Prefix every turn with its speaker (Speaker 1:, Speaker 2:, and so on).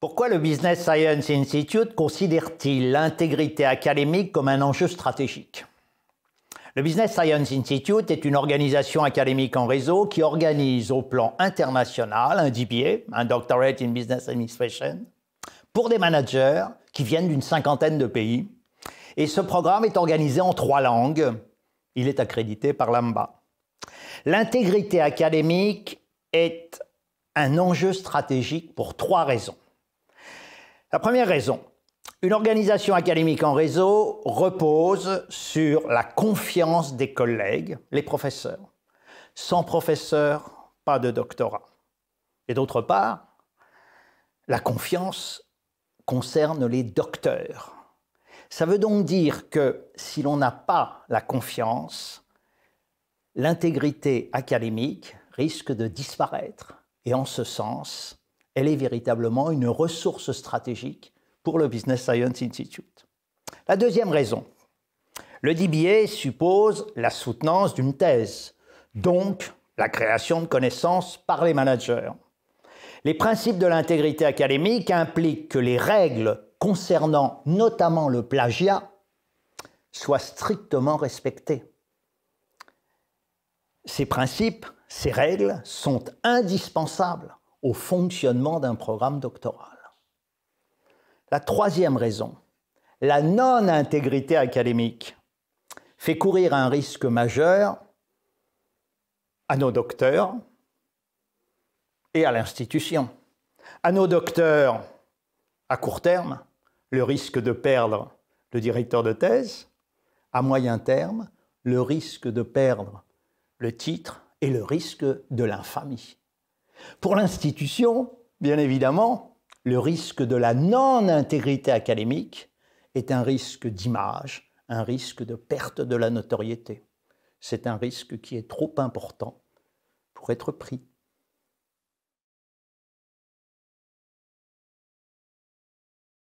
Speaker 1: Pourquoi le Business Science Institute considère-t-il l'intégrité académique comme un enjeu stratégique le Business Science Institute est une organisation académique en réseau qui organise au plan international un DBA, un Doctorate in Business Administration, pour des managers qui viennent d'une cinquantaine de pays. Et ce programme est organisé en trois langues. Il est accrédité par l'AMBA. L'intégrité académique est un enjeu stratégique pour trois raisons. La première raison, une organisation académique en réseau repose sur la confiance des collègues, les professeurs. Sans professeurs, pas de doctorat. Et d'autre part, la confiance concerne les docteurs. Ça veut donc dire que si l'on n'a pas la confiance, l'intégrité académique risque de disparaître. Et en ce sens, elle est véritablement une ressource stratégique pour le Business Science Institute. La deuxième raison, le DBA suppose la soutenance d'une thèse, donc la création de connaissances par les managers. Les principes de l'intégrité académique impliquent que les règles concernant notamment le plagiat soient strictement respectées. Ces principes, ces règles sont indispensables au fonctionnement d'un programme doctoral. La troisième raison, la non-intégrité académique fait courir un risque majeur à nos docteurs et à l'institution. À nos docteurs, à court terme, le risque de perdre le directeur de thèse, à moyen terme, le risque de perdre le titre et le risque de l'infamie. Pour l'institution, bien évidemment, le risque de la non-intégrité académique est un risque d'image, un risque de perte de la notoriété. C'est un risque qui est trop important pour être pris.